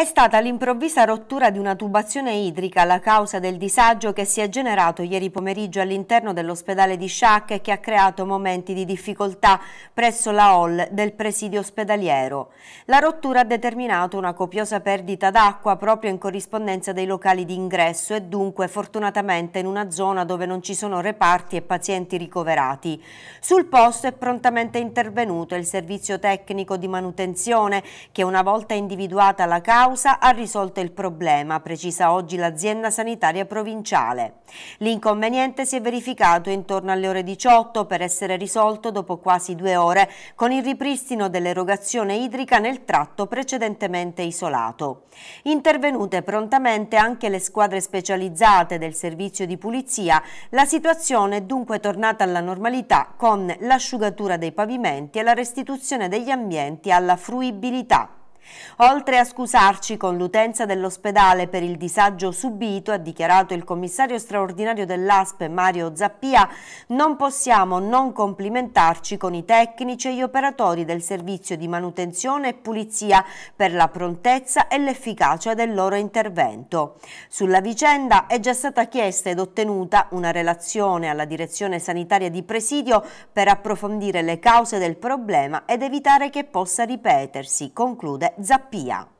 È stata l'improvvisa rottura di una tubazione idrica la causa del disagio che si è generato ieri pomeriggio all'interno dell'ospedale di Sciac e che ha creato momenti di difficoltà presso la hall del presidio ospedaliero. La rottura ha determinato una copiosa perdita d'acqua proprio in corrispondenza dei locali di ingresso e dunque fortunatamente in una zona dove non ci sono reparti e pazienti ricoverati. Sul posto è prontamente intervenuto il servizio tecnico di manutenzione che una volta individuata la causa causa ha risolto il problema, precisa oggi l'azienda sanitaria provinciale. L'inconveniente si è verificato intorno alle ore 18 per essere risolto dopo quasi due ore con il ripristino dell'erogazione idrica nel tratto precedentemente isolato. Intervenute prontamente anche le squadre specializzate del servizio di pulizia, la situazione è dunque tornata alla normalità con l'asciugatura dei pavimenti e la restituzione degli ambienti alla fruibilità. Oltre a scusarci con l'utenza dell'ospedale per il disagio subito, ha dichiarato il commissario straordinario dell'ASP Mario Zappia, non possiamo non complimentarci con i tecnici e gli operatori del servizio di manutenzione e pulizia per la prontezza e l'efficacia del loro intervento. Sulla vicenda è già stata chiesta ed ottenuta una relazione alla direzione sanitaria di presidio per approfondire le cause del problema ed evitare che possa ripetersi, conclude Zappia.